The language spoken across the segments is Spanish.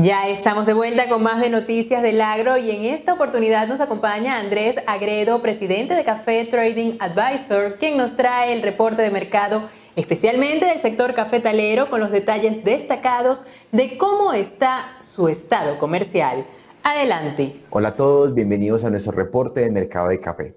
Ya estamos de vuelta con más de Noticias del Agro y en esta oportunidad nos acompaña Andrés Agredo, presidente de Café Trading Advisor, quien nos trae el reporte de mercado especialmente del sector cafetalero con los detalles destacados de cómo está su estado comercial. Adelante. Hola a todos, bienvenidos a nuestro reporte de mercado de café.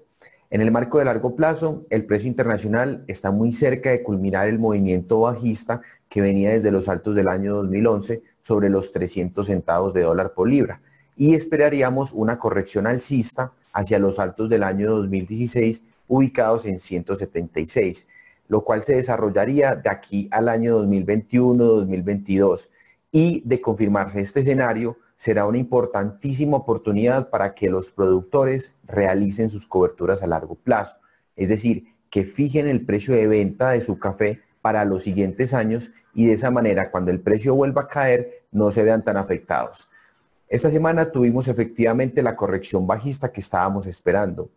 En el marco de largo plazo, el precio internacional está muy cerca de culminar el movimiento bajista que venía desde los altos del año 2011 sobre los 300 centavos de dólar por libra y esperaríamos una corrección alcista hacia los altos del año 2016 ubicados en 176, lo cual se desarrollaría de aquí al año 2021-2022 y de confirmarse este escenario será una importantísima oportunidad para que los productores realicen sus coberturas a largo plazo, es decir, que fijen el precio de venta de su café para los siguientes años y de esa manera cuando el precio vuelva a caer no se vean tan afectados. Esta semana tuvimos efectivamente la corrección bajista que estábamos esperando.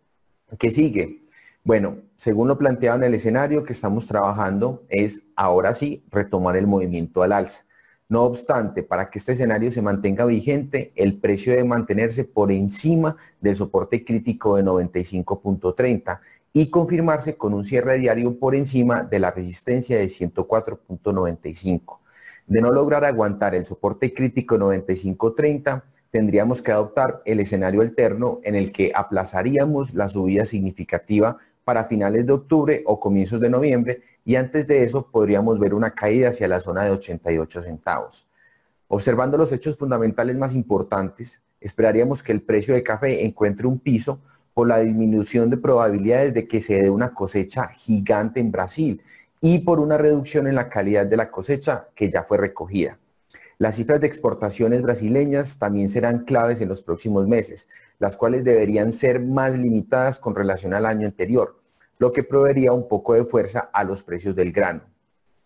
¿Qué sigue? Bueno, según lo planteado en el escenario que estamos trabajando es ahora sí retomar el movimiento al alza. No obstante, para que este escenario se mantenga vigente, el precio debe mantenerse por encima del soporte crítico de 95.30 y confirmarse con un cierre diario por encima de la resistencia de 104.95. De no lograr aguantar el soporte crítico 95.30, tendríamos que adoptar el escenario alterno en el que aplazaríamos la subida significativa para finales de octubre o comienzos de noviembre y antes de eso podríamos ver una caída hacia la zona de 88 centavos. Observando los hechos fundamentales más importantes, esperaríamos que el precio de café encuentre un piso por la disminución de probabilidades de que se dé una cosecha gigante en Brasil y por una reducción en la calidad de la cosecha que ya fue recogida. Las cifras de exportaciones brasileñas también serán claves en los próximos meses, las cuales deberían ser más limitadas con relación al año anterior, lo que proveería un poco de fuerza a los precios del grano.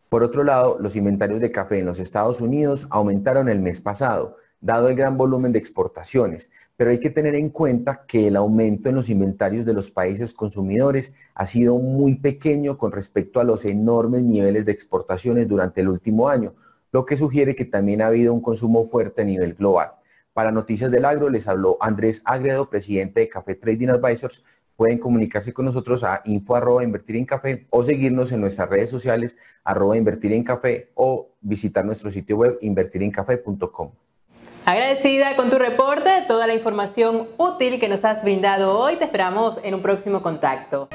Por otro lado, los inventarios de café en los Estados Unidos aumentaron el mes pasado, dado el gran volumen de exportaciones, pero hay que tener en cuenta que el aumento en los inventarios de los países consumidores ha sido muy pequeño con respecto a los enormes niveles de exportaciones durante el último año, lo que sugiere que también ha habido un consumo fuerte a nivel global. Para Noticias del Agro les habló Andrés Agredo, presidente de Café Trading Advisors. Pueden comunicarse con nosotros a info en café o seguirnos en nuestras redes sociales arroba invertir en café o visitar nuestro sitio web invertirencafé.com. Agradecida con tu reporte, toda la información útil que nos has brindado hoy, te esperamos en un próximo contacto.